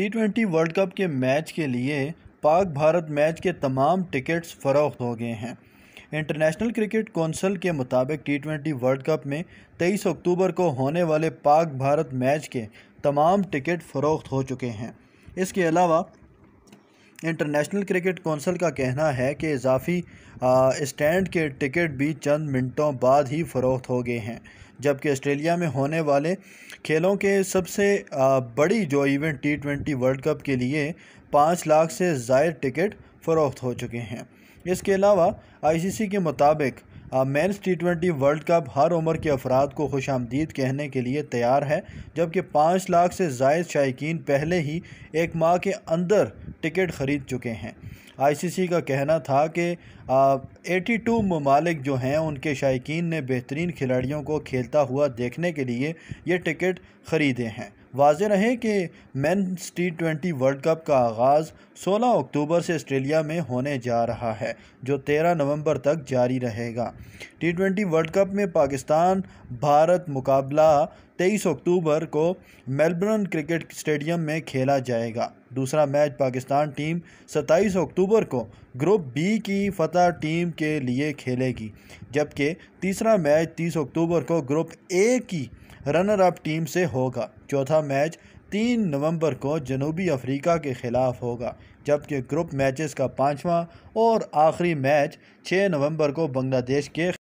T World Cup के match के लिए पाक भारत मैच के तमाम टिकट्स फ़रोख्त हो गए हैं इंटरनेशनल क्रिकेट कौंसल के मुताबिक टी वर्ल्ड कप में 23 अक्टूबर को होने वाले पाक भारत मैच के तमाम टिकट फ़रोख्त हो चुके हैं इसके अलावा इंटरनेशनल क्रिकेट कौंसिल का कहना है कि इजाफी स्टैंड के टिकट भी चंद मिनटों बाद ही फ़रोख्त हो गए हैं जबकि ऑस्ट्रेलिया में होने वाले खेलों के सबसे बड़ी जो event T twenty World Cup के लिए पाँच लाख से ज़ायद टिकट फ़रोख्त हो चुके हैं इसके अलावा आईसीसी के मुताबिक men's T twenty World Cup हर उम्र के अफराद को खुश आमदीद कहने के लिए तैयार है जबकि पाँच लाख से जायद शायक पहले ही एक माह के अंदर टिकट ख़रीद चुके हैं आईसीसी का कहना था कि एटी टू ममालिक जो हैं उनके शायक ने बेहतरीन खिलाड़ियों को खेलता हुआ देखने के लिए ये टिकट ख़रीदे हैं वाज रहे कि men's T twenty World Cup का आगाज़ 16 अक्टूबर से ऑस्ट्रेलिया में होने जा रहा है जो 13 नवंबर तक जारी रहेगा टी ट्वेंटी वर्ल्ड कप में पाकिस्तान भारत मुकाबला 23 अक्टूबर को मेलबर्न क्रिकेट स्टेडियम में खेला जाएगा दूसरा मैच पाकिस्तान टीम 27 अक्टूबर को ग्रुप बी की फतह टीम के लिए खेलेगी जबकि तीसरा मैच 30 अक्टूबर को ग्रुप ए की रनर अप टीम से होगा चौथा मैच तीन नवंबर को जनूबी अफ्रीका के ख़िलाफ़ होगा जबकि ग्रुप मैचेस का पाँचवा और आखिरी मैच 6 नवंबर को बांग्लादेश के